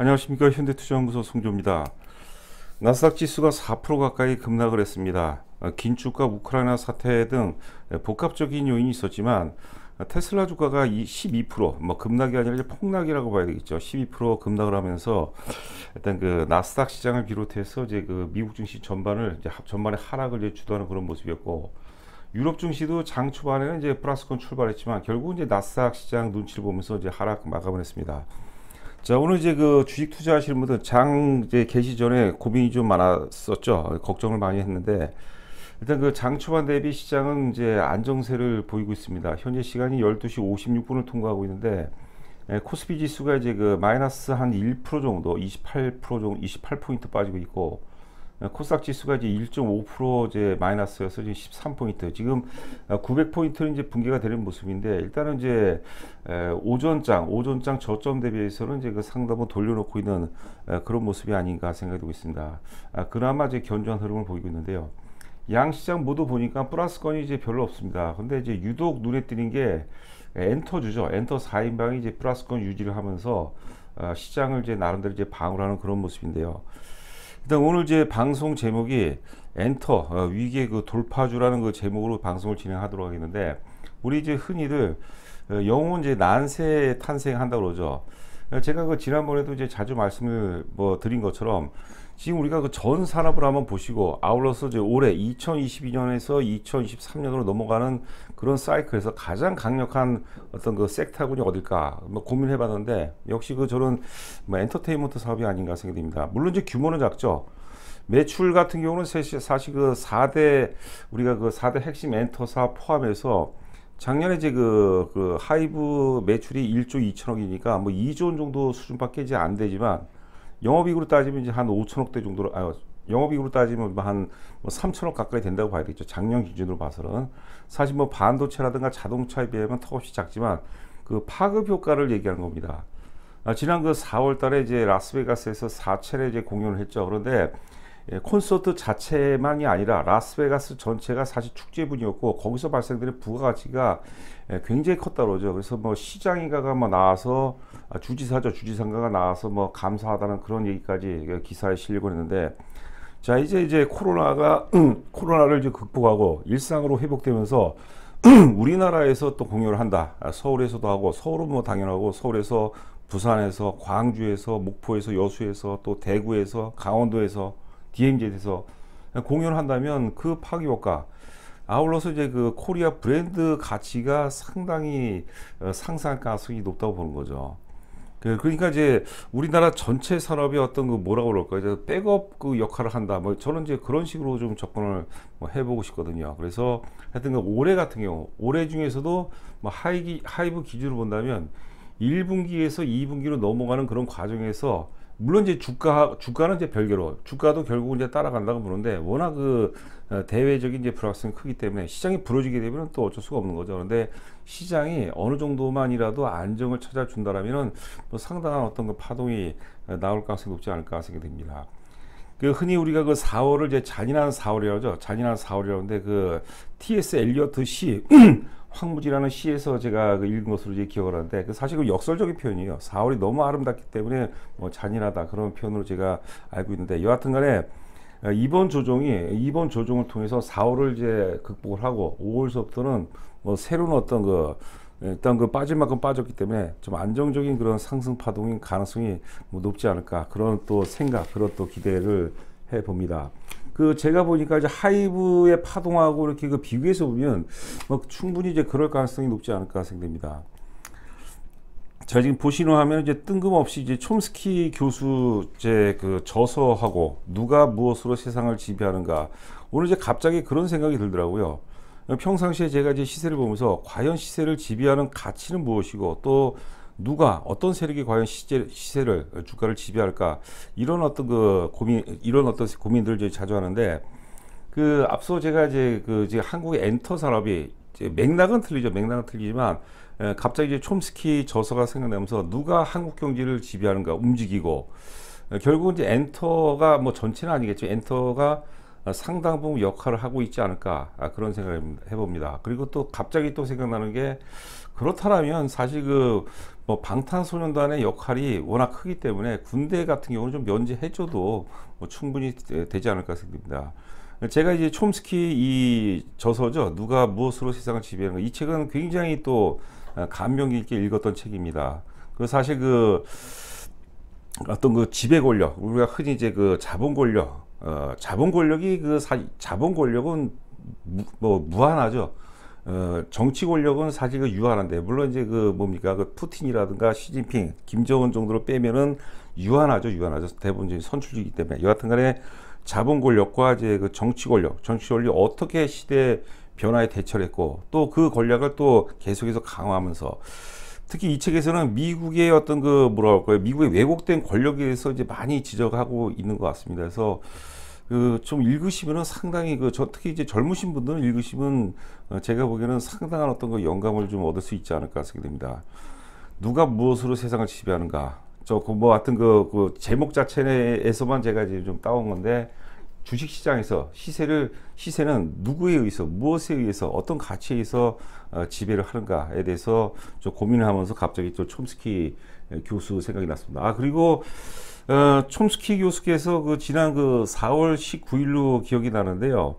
안녕하십니까 현대투자연구소 송조입니다. 나스닥 지수가 4% 가까이 급락을 했습니다. 긴축과 우크라이나 사태 등 복합적인 요인이 있었지만 테슬라 주가가 12%뭐 급락이 아니라 폭락이라고 봐야 되겠죠. 12% 급락을 하면서 일단 그 나스닥 시장을 비롯해서 이제 그 미국 증시 전반을 이제 전반에 하락을 이제 주도하는 그런 모습이었고 유럽 증시도 장 초반에는 이제 플러스권 출발했지만 결국 이제 나스닥 시장 눈치를 보면서 이제 하락 마감을 했습니다. 자 오늘 이제 그 주식 투자하시는 분들 장 이제 개시 전에 고민이 좀 많았었죠. 걱정을 많이 했는데 일단 그 장 초반 대비 시장은 이제 안정세를 보이고 있습니다. 현재 시간이 12시 56분을 통과하고 있는데 예, 코스피 지수가 이제 그 마이너스 한 1% 정도, 28% 정도, 28포인트 빠지고 있고 코스닥 지수가 이제 1.5% 이제 마이너스였어 지금 13포인트 아, 지금 900포인트는 이제 붕괴가 되는 모습인데 일단은 이제 오전장 오전장 저점 대비해서는 이제 그 상담을 돌려놓고 있는 그런 모습이 아닌가 생각 되고 있습니다. 아, 그나마 이제 견조한 흐름을 보이고 있는데요. 양 시장 모두 보니까 플러스권이 이제 별로 없습니다. 근데 이제 유독 눈에 띄는 게 엔터주죠. 엔터 4인방이 이제 플러스건 유지를 하면서 아, 시장을 이제 나름대로 이제 방어하는 그런 모습인데요. 일단 오늘 제 방송 제목이 엔터 어, 위기의 그 돌파주라는 그 제목으로 방송을 진행하도록 하겠는데 우리 이제 흔히들 어, 영혼 이제 난세 탄생한다 그러죠. 어, 제가 그 지난번에도 이제 자주 말씀을 뭐 드린 것처럼 지금 우리가 그 전 산업을 한번 보시고 아울러서 이제 올해 2022년에서 2023년으로 넘어가는 그런 사이클에서 가장 강력한 어떤 그 섹터군이 어딜까 뭐 고민해봤는데 역시 그 저는 뭐 엔터테인먼트 사업이 아닌가 생각됩니다 물론 이제 규모는 작죠. 매출 같은 경우는 사실 그 4대 우리가 그 4대 핵심 엔터 사 포함해서 작년에 이제 그, 그 하이브 매출이 1조 2천억이니까 뭐 2조 원 정도 수준밖에 이제 안 되지만 영업이익으로 따지면 이제 한 5천억대 정도로 아 영업이익으로 따지면 뭐 한 3천억 뭐 가까이 된다고 봐야겠죠. 작년 기준으로 봐서는 사실 뭐 반도체라든가 자동차에 비하면 턱없이 작지만 그 파급 효과를 얘기하는 겁니다. 아, 지난 그 4월달에 이제 라스베가스에서 4차례 이제 공연을 했죠. 그런데 예, 콘서트 자체만이 아니라 라스베가스 전체가 사실 축제분이었고 거기서 발생되는 부가가치가 예, 굉장히 컸다 고 그러죠. 그래서 뭐 시장인가가 뭐 나와서 아, 주지사죠 주지상가가 나와서 뭐 감사하다는 그런 얘기까지 예, 기사에 실리고 했는데 자 이제 이제 코로나가 코로나를 이제 극복하고 일상으로 회복되면서 우리나라에서 또 공연을 한다. 아, 서울에서도 하고 서울은 뭐 당연하고 서울에서 부산에서 광주에서 목포에서 여수에서 또 대구에서 강원도에서 DMZ에 대해서 공연을 한다면 그파기 효과 아울러서 이제 그 코리아 브랜드 가치가 상당히 어, 상상 가능성이 높다고 보는 거죠. 그, 그러니까 이제 우리나라 전체 산업이 어떤 그 뭐라고 그럴까 이제 백업 그 역할을 한다. 뭐 저는 이제 그런 식으로 좀 접근을 뭐 해보고 싶거든요. 그래서 하여튼 그 올해 같은 경우 올해 중에서도 뭐 하이기 하이브 기준으로 본다면 1분기에서 2분기로 넘어가는 그런 과정에서 물론 이제 주가 주가는 이제 별개로 주가도 결국 이제 따라간다고 보는데 워낙 그 어, 대외적인 이제 불확성이 크기 때문에 시장이 부러지게 되면 또 어쩔 수가 없는 거죠. 그런데 시장이 어느 정도만이라도 안정을 찾아준다라면뭐 상당한 어떤 그 파동이 어, 나올 가능성이 높지 않을까 생각이 듭니다. 그 흔히 우리가 그 4월을 이제 잔인한 4월이라죠. 잔인한 4월이라는데 그 T.S. 엘리어트 시 황무지라는 시에서 제가 그 읽은 것으로 이제 기억을 하는데 그 사실 그 역설적인 표현이에요. 사월이 너무 아름답기 때문에 뭐 잔인하다 그런 표현으로 제가 알고 있는데 여하튼간에 어, 이번 조정이 이번 조정을 통해서 사월을 이제 극복을 하고 오월서부터는뭐 새로운 어떤 그 일단 그 빠질 만큼 빠졌기 때문에 좀 안정적인 그런 상승 파동인 가능성이 뭐 높지 않을까 그런 또 생각 그런 또 기대를 해 봅니다. 그 제가 보니까 이제 하이브의 파동하고 이렇게 그 비교해서 보면 뭐 충분히 이제 그럴 가능성이 높지 않을까 생각됩니다. 자 지금 보시는 화면 이제 뜬금없이 이제 촘스키 교수 제그 저서하고 누가 무엇으로 세상을 지배하는가 오늘 이제 갑자기 그런 생각이 들더라고요. 평상시에 제가 이제 시세를 보면서 과연 시세를 지배하는 가치는 무엇이고 또 누가 어떤 세력이 과연 시제, 시세를 어, 주가를 지배할까 이런 어떤 그 고민 이런 어떤 고민들을 이제 자주 하는데 그 앞서 제가 이제 그 이제 한국의 엔터 산업이 이제 맥락은 틀리죠 맥락은 틀리지만 에, 갑자기 이제 촘스키 저서가 생각나면서 누가 한국 경제를 지배하는가 움직이고 에, 결국은 이제 엔터가 뭐 전체는 아니겠지만 엔터가 어, 상당 부분 역할을 하고 있지 않을까 아, 그런 생각을 해봅니다. 그리고 또 갑자기 또 생각나는 게 그렇다면 사실 그뭐 방탄소년단의 역할이 워낙 크기 때문에 군대 같은 경우는 좀 면제해줘도 뭐 충분히 되지 않을까 생각됩니다. 제가 이제 촘스키 이 저서죠. 누가 무엇으로 세상을 지배하는가. 이 책은 굉장히 또 아, 감명 깊게 읽었던 책입니다. 그 사실 그 어떤 그 지배 권력, 우리가 흔히 이제 그 자본 권력, 어, 자본 권력이 그 사, 자본 권력은 무, 뭐 무한하죠. 어, 정치 권력은 사실 그 유한한데 물론 이제 그 뭡니까 그 푸틴이라든가 시진핑, 김정은 정도로 빼면은 유한하죠, 유한하죠. 대부분 선출이기 때문에 여하튼간에 자본 권력과 이제 그 정치 권력, 정치 권력 어떻게 시대 변화에 대처를 했고 또 그 권력을 또 계속해서 강화하면서 특히 이 책에서는 미국의 어떤 그 뭐라 할까요? 미국의 왜곡된 권력에 대해서 이제 많이 지적하고 있는 것 같습니다. 그래서 그좀 읽으시면 상당히 그 저 특히 이제 젊으신 분들은 읽으시면 어, 제가 보기에는 상당한 어떤 그 영감을 좀 얻을 수 있지 않을까 생각됩니다. 누가 무엇으로 세상을 지배하는가? 저뭐 그 하여튼 그, 그 제목 자체에서만 제가 이제 좀 따온 건데 주식 시장에서 시세를 시세는 누구에 의해서 무엇에 의해서 어떤 가치에 의해서 어, 지배를 하는가에 대해서 좀 고민을 하면서 갑자기 또 촘스키 예, 교수 생각이 났습니다. 아 그리고 어, 촘스키 교수께서 그 지난 그 4월 19일로 기억이 나는데요.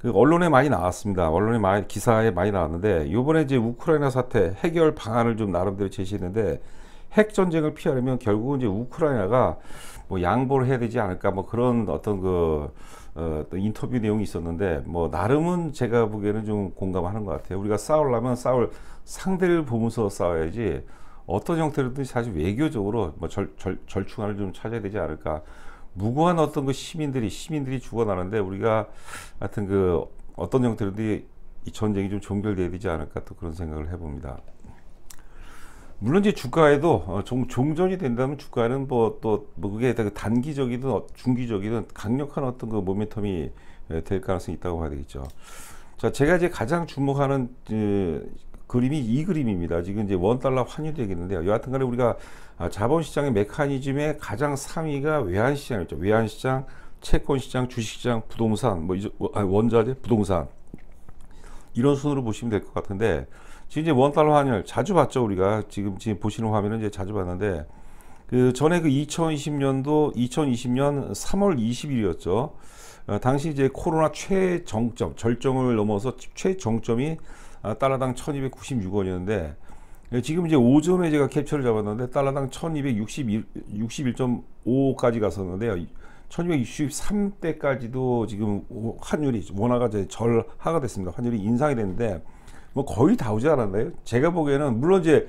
그 언론에 많이 나왔습니다. 언론에 많이 기사에 많이 나왔는데 이번에 이제 우크라이나 사태 해결 방안을 좀 나름대로 제시했는데 핵 전쟁을 피하려면 결국은 이제 우크라이나가 뭐 양보를 해야 되지 않을까 뭐 그런 어떤 그 어, 인터뷰 내용이 있었는데 뭐 나름은 제가 보기에는 좀 공감하는 것 같아요. 우리가 싸우려면 싸울 상대를 보면서 싸워야지 어떤 형태로든 사실 외교적으로 뭐 절, 절, 절충안을 좀 찾아야 되지 않을까. 무고한 어떤 그 시민들이 시민들이 죽어나는데 우리가 하여튼 그 어떤 형태로든 이 전쟁이 좀 종결돼야 되지 않을까 또 그런 생각을 해봅니다. 물론 이제 주가에도 어, 종, 종전이 된다면 주가는 뭐 또뭐 뭐 그게 그 단기적이든 어, 중기적이든 강력한 어떤 그 모멘텀이 될 가능성이 있다고 봐야 되겠죠. 자, 제가 이제 가장 주목하는 그림이 이 그림입니다. 지금 이제 원달러 환율 되겠는데요. 여하튼간에 우리가 아, 자본시장의 메커니즘의 가장 상위가 외환시장이죠. 외환시장, 채권시장, 주식시장, 부동산, 뭐 이제 아, 원자재, 부동산 이런 순으로 보시면 될 것 같은데 지금 이제 원달러 환율 자주 봤죠 우리가 지금 지금 보시는 화면은 이제 자주 봤는데 그 전에 그 2020년도 2020년 3월 20일이었죠. 어, 당시 이제 코로나 최정점 절정을 넘어서 최정점이 아, 달러당 1296원이었는데 예, 지금 이제 오전에 제가 캡처를 잡았는데 달러당 1261, 5까지 갔었는데요. 1263대까지도 지금 환율이 원화가 이제 절하가 됐습니다. 환율이 인상이 됐는데 뭐 거의 다 오지 않았나요? 제가 보기에는 물론 이제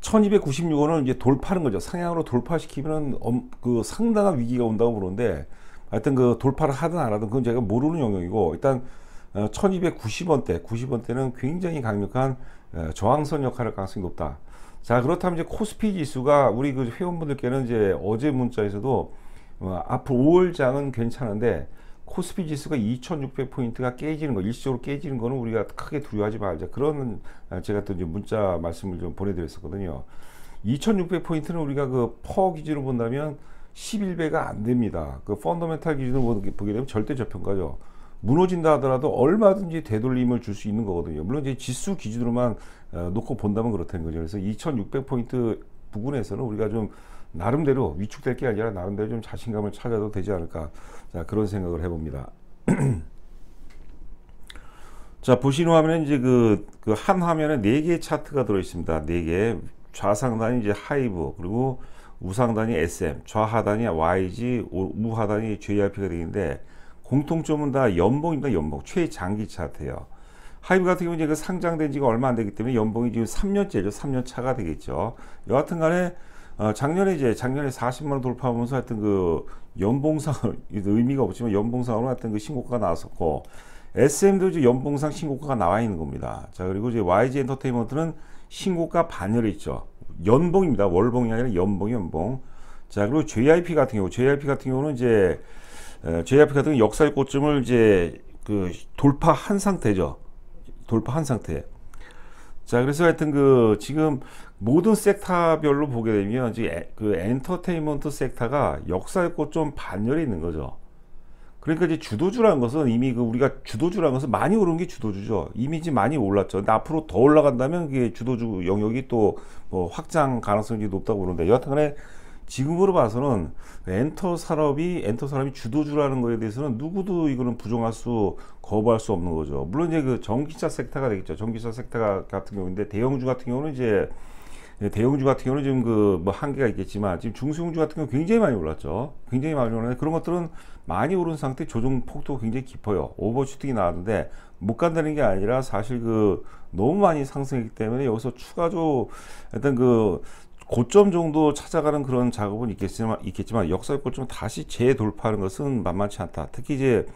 1296원을 이제 돌파하는 거죠. 상향으로 돌파시키면그 상당한 위기가 온다고 보는데 하여튼 그 돌파를 하든 안 하든 그건 제가 모르는 영역이고 일단 1290원대, 어, 90원대는 굉장히 강력한 어, 저항선 역할을 가능성이 높다. 자, 그렇다면 이제 코스피 지수가 우리 그 회원분들께는 이제 어제 문자에서도 어, 앞으로 5월장은 괜찮은데 코스피 지수가 2600포인트가 깨지는 거, 일시적으로 깨지는 거는 우리가 크게 두려워하지 말자. 그런 어, 제가 또 이제 문자 말씀을 좀 보내드렸었거든요. 2600포인트는 우리가 그 퍼 기준으로 본다면 11배가 안 됩니다. 그 펀더멘탈 기준으로 보게 되면 절대 저평가죠. 무너진다 하더라도 얼마든지 되돌림을 줄 수 있는 거거든요. 물론 이제 지수 기준으로만 어, 놓고 본다면 그렇다는 거죠. 그래서 2600포인트 부근에서는 우리가 좀 나름대로 위축될 게 아니라 나름대로 좀 자신감을 찾아도 되지 않을까 자, 그런 생각을 해봅니다. 자 보시는 화면에 이제 그한 그 화면에 네 개의 차트가 들어 있습니다. 네 개. 좌상단이 이제 하이브 그리고 우상단이 SM, 좌하단이 YG, 우하단이 JRP가 되는데 공통점은 다 연봉입니다. 연봉 최장기 차트예요. 하이브 같은 경우는 이제 그 상장된 지가 얼마 안 되기 때문에 연봉이 지금 3년째죠. 3년 차가 되겠죠. 여하튼 간에 어, 작년에 이제 작년에 40만 원 돌파하면서 하여튼 그 연봉상 의미가 없지만 연봉상으로 하여튼 그신고가 나왔었고 SM도 이제 연봉상 신고가 나와 있는 겁니다. 자 그리고 이제 YG 엔터테인먼트는 신고가 반열에 있죠. 연봉입니다. 월봉이 아니라 연봉 연봉. 자 그리고 JIP 같은 경우 JIP 같은 경우는 이제 제이아프리카 등 역사의 고점을 이제 그 돌파한 상태죠. 돌파한 상태. 자, 그래서 하여튼 그 지금 모든 섹터별로 보게 되면 이제 그 엔터테인먼트 섹터가 역사의 고점 반열에 있는 거죠. 그러니까 이제 주도주라는 것은 이미 그 우리가 주도주라는 것은 많이 오른 게 주도주죠. 이미 지 많이 올랐죠. 근데 앞으로 더 올라간다면 그게 주도주 영역이 또뭐 확장 가능성이 높다고 보는데 여하튼 간에 지금으로 봐서는 엔터 산업이 엔터 산업이 주도주라는 거에 대해서는 누구도 이거는 부정할 수 거부할 수 없는 거죠. 물론 이제 그 전기차 섹터가 되겠죠. 전기차 섹터가 같은 경우인데 대형주 같은 경우는 이제 네, 대형주 같은 경우는 지금 그 뭐 한계가 있겠지만 지금 중소형주 같은 경우 굉장히 많이 올랐죠. 굉장히 많이 올랐는데 그런 것들은 많이 오른 상태 조정 폭도 굉장히 깊어요. 오버슈팅이 나왔는데 못 간다는 게 아니라 사실 그 너무 많이 상승했기 때문에 여기서 추가적 일단 그 고점 정도 찾아가는 그런 작업은 있겠지만, 있겠지만 역사의 고점 다시 재돌파하는 것은 만만치 않다. 특히 이제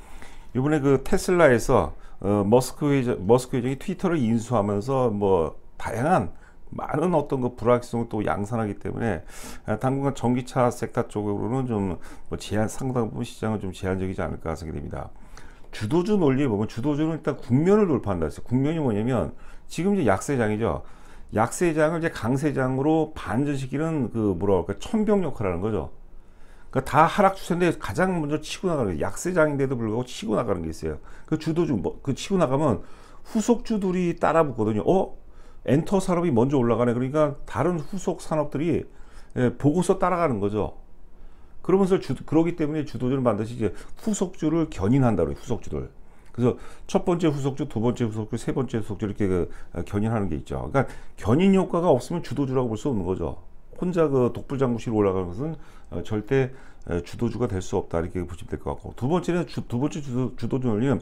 이번에 그 테슬라에서 어, 머스크 회장, 머스크 회장이 트위터를 인수하면서 뭐 다양한 많은 어떤 그 불확실성을 또 양산하기 때문에 당분간 전기차 섹터 쪽으로는 좀뭐 제한 상당 부분 시장은 좀 제한적이지 않을까 생각됩니다. 주도주 논리에 보면 주도주는 일단 국면을 돌파한다 했어요. 국면이 뭐냐면 지금 이제 약세장이죠. 약세장을 이제 강세장으로 반전시키는 그 뭐라 그럴까 천병 역할하는 거죠. 그러니까 다 하락 추세인데 가장 먼저 치고 나가는 게 약세장인데도 불구하고 치고 나가는 게 있어요. 그 주도주 뭐, 그 치고 나가면 후속주들이 따라 붙거든요. 어? 엔터 산업이 먼저 올라가네. 그러니까 다른 후속 산업들이 예, 보고서 따라가는 거죠. 그러면서 주, 그러기 때문에 주도주는 반드시 이제 후속주를 견인한다 그래요. 후속주들. 그래서 첫 번째 후속주, 두 번째 후속주, 세 번째 후속주 이렇게 그 아, 견인하는 게 있죠. 그러니까 견인 효과가 없으면 주도주라고 볼 수 없는 거죠. 혼자 그 독불장구실 올라가는 것은 어, 절대 주도주가 될 수 없다 이렇게 보시면 될 것 같고 두 번째는 주, 두 번째 주도, 주도주는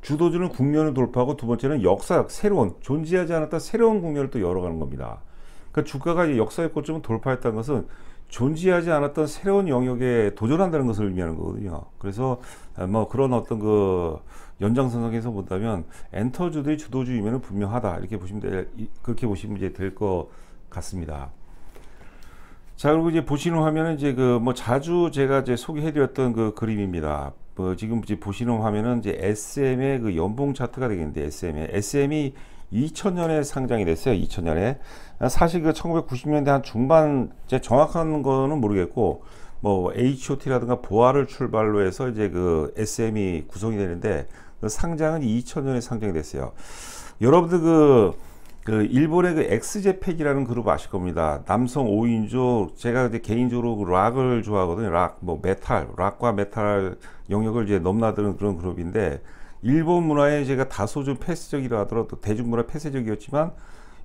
주도주는 국면을 돌파하고 두 번째는 역사 새로운 존재하지 않았다 새로운 국면을 또 열어가는 겁니다. 그러니까 주가가 역사의 고점을 돌파했다는 것은 존재하지 않았던 새로운 영역에 도전한다는 것을 의미하는 거거든요. 그래서 아, 뭐 그런 어떤 그 연장선상에서 본다면 엔터주들이 주도주이면 분명하다 이렇게 보시면 될, 그렇게 보시면 이제 될것 같습니다. 자 그리고 이제 보시는 화면은 이제 그 뭐 자주 제가 이제 소개해드렸던 그 그림입니다. 뭐 지금 이제 보시는 화면은 이제 SM의 그 연봉 차트가 되겠는데 SM의 SM이 2000년에 상장이 됐어요. 2000년에. 사실 그 1990년대 한 중반, 제 정확한 거는 모르겠고, 뭐 HOT라든가 보아를 출발로 해서 이제 그 SM이 구성이 되는데, 그 상장은 2000년에 상장이 됐어요. 여러분들 그, 그 일본의 그 엑스제팩이라는 그룹 아실 겁니다. 남성 5인조 제가 이제 개인적으로 그 락을 좋아하거든요. 락, 뭐 메탈, 락과 메탈 영역을 이제 넘나드는 그런 그룹인데 일본 문화에 제가 다소 좀 폐쇄적이라 하더라도 대중문화 폐쇄적이었지만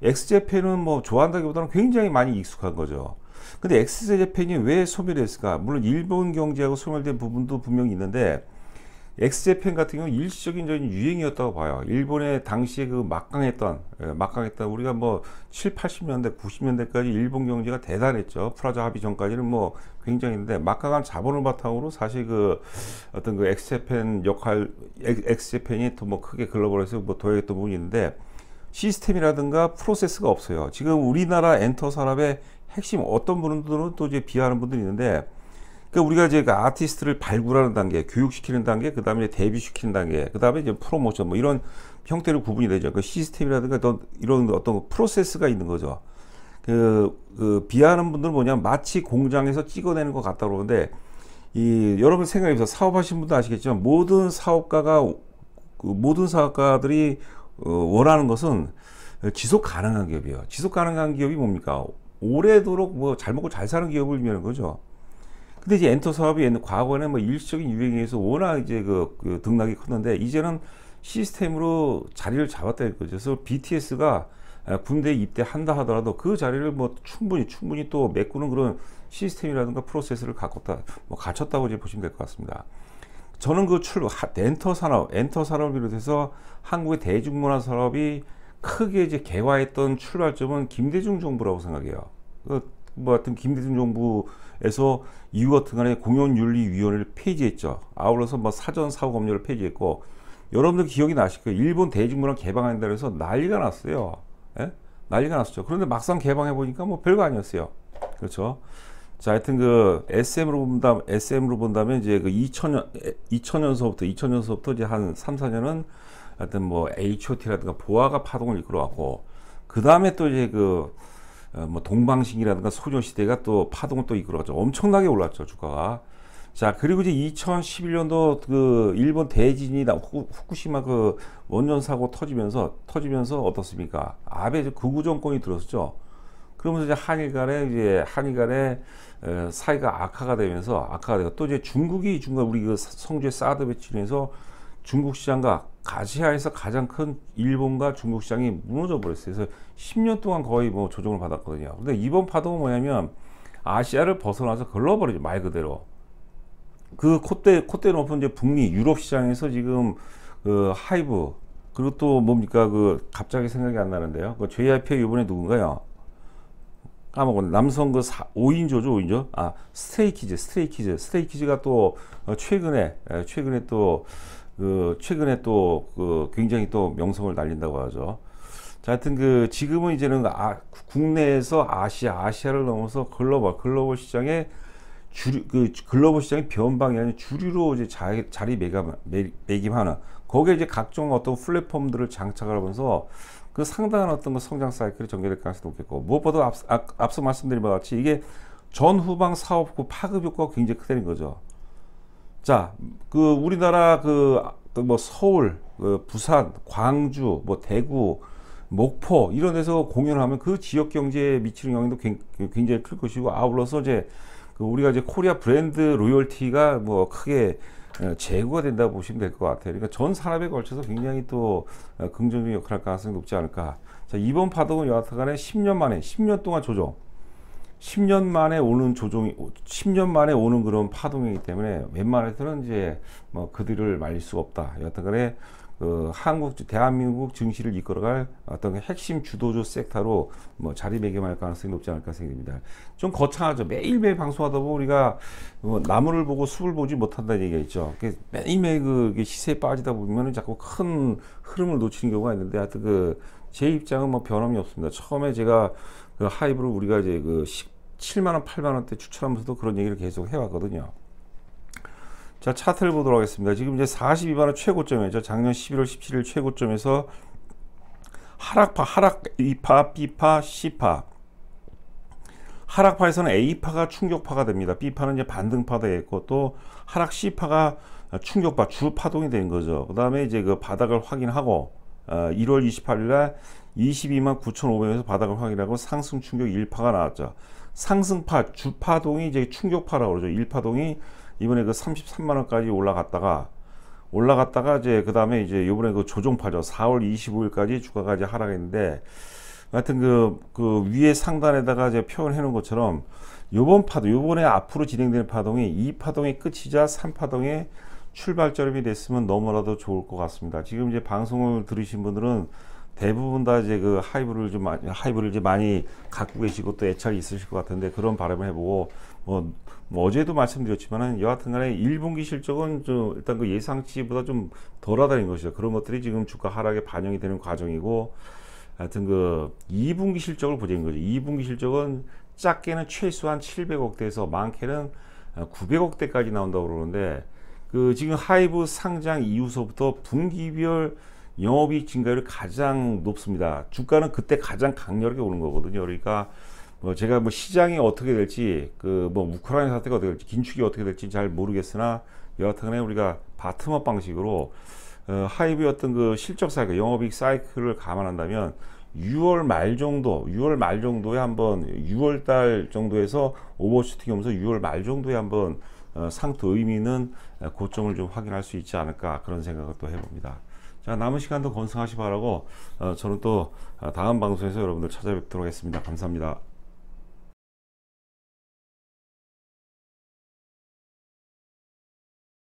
엑스제팬은 뭐 좋아한다기보다는 굉장히 많이 익숙한 거죠. 근데 엑스제팬이 왜 소멸했을까? 물론 일본 경제하고 소멸된 부분도 분명히 있는데 엑스제펜 같은 경우 일시적인 유행이었다고 봐요. 일본의 당시에 그 막강했던, 예, 막강했던 우리가 뭐 7, 80년대, 90년대까지 일본 경제가 대단했죠. 프라자 합의 전까지는 뭐 굉장했는데 막강한 자본을 바탕으로 사실 그 어떤 그 엑스제펜 역할, 엑스제펜이 또 뭐 크게 글로벌에서 뭐 도약했던 부분이 있는데 시스템이라든가 프로세스가 없어요. 지금 우리나라 엔터 산업의 핵심 어떤 분들은 또 이제 비하하는 분들이 있는데 그러니까 우리가 이제 그 아티스트를 발굴하는 단계, 교육시키는 단계, 그 다음에 데뷔시키는 단계, 그 다음에 이제 프로모션 뭐 이런 형태로 구분이 되죠. 그 시스템이라든가 이런 어떤 프로세스가 있는 거죠. 그, 그 비하하는 분들은 뭐냐면 마치 공장에서 찍어내는 것 같다 그러는데 이 여러분 생각해보세요. 사업하신 분도 아시겠지만 모든 사업가가 그 모든 사업가들이 어, 원하는 것은 지속 가능한 기업이에요. 지속 가능한 기업이 뭡니까? 오래도록 뭐 잘 먹고 잘 사는 기업을 의미하는 거죠. 근데 이제 엔터 사업이 과거에는 뭐 일시적인 유행에 의해서 워낙 이제 그, 그 등락이 컸는데 이제는 시스템으로 자리를 잡았다는 거죠. 그래서 BTS가 아, 군대 입대한다 하더라도 그 자리를 뭐 충분히 충분히 또 메꾸는 그런 시스템이라든가 프로세스를 갖췄다 뭐 갖췄다고 이제 보시면 될 것 같습니다. 저는 그 출발 엔터 산업 엔터 산업 을 비롯해서 한국의 대중문화 산업이 크게 이제 개화했던 출발점은 김대중 정부라고 생각해요. 그뭐 하여튼 김대중 정부에서 이후 같은 간에 공연윤리위원회를 폐지했죠. 아울러서 뭐 사전 사고검열을 폐지했고 여러분들 기억이 나실 거예요. 일본 대중문화 개방한다 그래서 난리가 났어요. 예? 난리가 났었죠. 그런데 막상 개방해 보니까 뭐 별거 아니었어요. 그렇죠. 자, 하여튼 그 SM으로 본다면 SM으로 본다면 이제 그 2000년 2000년서부터 2000년서부터 이제 한 3, 4년은 하여튼 뭐 HOT라든가 보아가 파동을 이끌어 왔고 그다음에 또 이제 그 어, 뭐 동방신기라든가 소녀시대가 또 파동을 또 이끌어가죠. 엄청나게 올랐죠 주가가. 자 그리고 이제 2011년도 그 일본 대진이 나 후쿠시마 그 원전 사고 터지면서 터지면서 어떻습니까? 아베 극우 정권이 들었었죠. 그러면서 이제 한일 간에 이제 한일 간에 어, 사이가 악화가 되면서 악화가 되고 또 이제 중국이 중간 우리 그 성주의 사드 배치에서 중국 시장과 가시아에서 가장 큰 일본과 중국 시장이 무너져 버렸어요. 그래서 10년 동안 거의 뭐 조정을 받았거든요. 근데 이번 파동은 뭐냐면 아시아를 벗어나서 걸러버리죠. 말 그대로. 그 콧대, 콧대 높은 이제 북미, 유럽 시장에서 지금 그 하이브, 그리고 또 뭡니까 그 갑자기 생각이 안 나는데요. 그 JIP 이번에 누군가요? 까먹었 남성 그 4, 5인조죠, 5인조? 아, 스테이키즈스테이키즈스테이키즈가또 어, 최근에, 최근에 또그 최근에 또 그 굉장히 또 명성을 날린다고 하죠. 자, 하여튼 그 지금은 이제는 아, 국내에서 아시아, 아시아를 넘어서 글로벌, 글로벌 시장에 주류, 그 글로벌 시장의 변방이 아닌 주류로 이제 자, 자리 매감, 매, 매김하는 거기에 이제 각종 어떤 플랫폼들을 장착을 하면서 그 상당한 어떤 그 성장 사이클이 전개될 가능성이 높겠고 무엇보다 앞서, 앞서 말씀드린 바와 같이 이게 전후방 사업 그 파급 효과가 굉장히 크다는 거죠. 자, 그 우리나라 그뭐 그 서울, 그 부산, 광주, 뭐 대구, 목포 이런 데서 공연을 하면 그 지역 경제에 미치는 영향도 굉장히 클 것이고 아울러서 이제 그 우리가 이제 코리아 브랜드 로열티가 뭐 크게 재고가 어, 된다고 보시면 될 것 같아요. 그러니까 전 산업에 걸쳐서 굉장히 또 어, 긍정적인 역할을 할 가능성이 높지 않을까. 자, 이번 파동은 여하튼간에 10년 만에 10년 동안 조정. 10년 만에 오는 조종이 10년 만에 오는 그런 파동이기 때문에 웬만해서는 이제 뭐 그들을 말릴 수가 없다. 여튼간에 그 한국 대한민국 증시를 이끌어갈 어떤 핵심 주도주 섹터로 뭐 자리매김할 가능성이 높지 않을까 생각입니다좀 거창하죠. 매일매일 방송하다 보면 우리가 뭐 나무를 보고 숲을 보지 못한다는 얘기가 있죠. 매일매일 그 시세에 빠지다 보면은 자꾸 큰 흐름을 놓치는 경우가 있는데 하여튼 그 제 입장은 뭐 변함이 없습니다. 처음에 제가 그 하이브를 우리가 이제 그1 7만 원, 8만 원대 추천하면서도 그런 얘기를 계속 해왔거든요. 자 차트를 보도록 하겠습니다. 지금 이제 42만 원 최고점이죠. 작년 11월 17일 최고점에서 하락파, 하락 2파, B파, C파. 하락파에서는 A파가 충격파가 됩니다. B파는 이제 반등파도 있고 또 하락 C파가 충격파, 주파동이 된 거죠. 그 다음에 이제 그 바닥을 확인하고 1월 어, 28일 날 22만 9천5백원에서 바닥을 확인하고 상승 충격 1파가 나왔죠. 상승파, 주파동이 이제 충격파라고 그러죠. 1파동이 이번에 그 33만원까지 올라갔다가 올라갔다가 이제 그 다음에 이제 요번에 그 조종파죠. 4월 25일까지 주가가 이제 하락했는데 하여튼 그, 그 위에 상단에다가 이제 표현해 놓은 것처럼 요번 파동, 요번에 앞으로 진행되는 파동이 2 파동의 끝이자 3파동의 출발점이 됐으면 너무나도 좋을 것 같습니다. 지금 이제 방송을 들으신 분들은 대부분 다 이제 그 하이브를 좀 많이, 하이브를 이제 많이 갖고 계시고 또 애착이 있으실 것 같은데 그런 바람을 해보고 뭐, 뭐 어제도 말씀드렸지만은 여하튼간에 1분기 실적은 좀 일단 그 예상치보다 좀 덜하다는 것이죠. 그런 것들이 지금 주가 하락에 반영이 되는 과정이고 하여튼 그 2분기 실적을 보자는 거죠. 2분기 실적은 작게는 최소한 700억대에서 많게는 900억대까지 나온다고 그러는데 그 지금 하이브 상장 이후서부터 분기별 영업이익 증가율이 가장 높습니다. 주가는 그때 가장 강렬하게 오는 거거든요. 그러니까 뭐 제가 뭐 시장이 어떻게 될지 그 뭐 우크라이나 사태가 어떻게 될지 긴축이 어떻게 될지 잘 모르겠으나 여하튼간에 우리가 바텀업 방식으로 어, 하이브의 어떤 그 실적 사이클, 영업이익 사이클을 감안한다면 6월 말 정도, 6월 말 정도에 한번 6월 달 정도에서 오버슈팅 하면서 6월 말 정도에 한번 어, 상투 의미는 고점을 좀 확인할 수 있지 않을까 그런 생각을 또 해봅니다. 자, 남은 시간도 건승하시 바라고, 어, 저는 또 아, 다음 방송에서 여러분들 찾아뵙도록 하겠습니다. 감사합니다.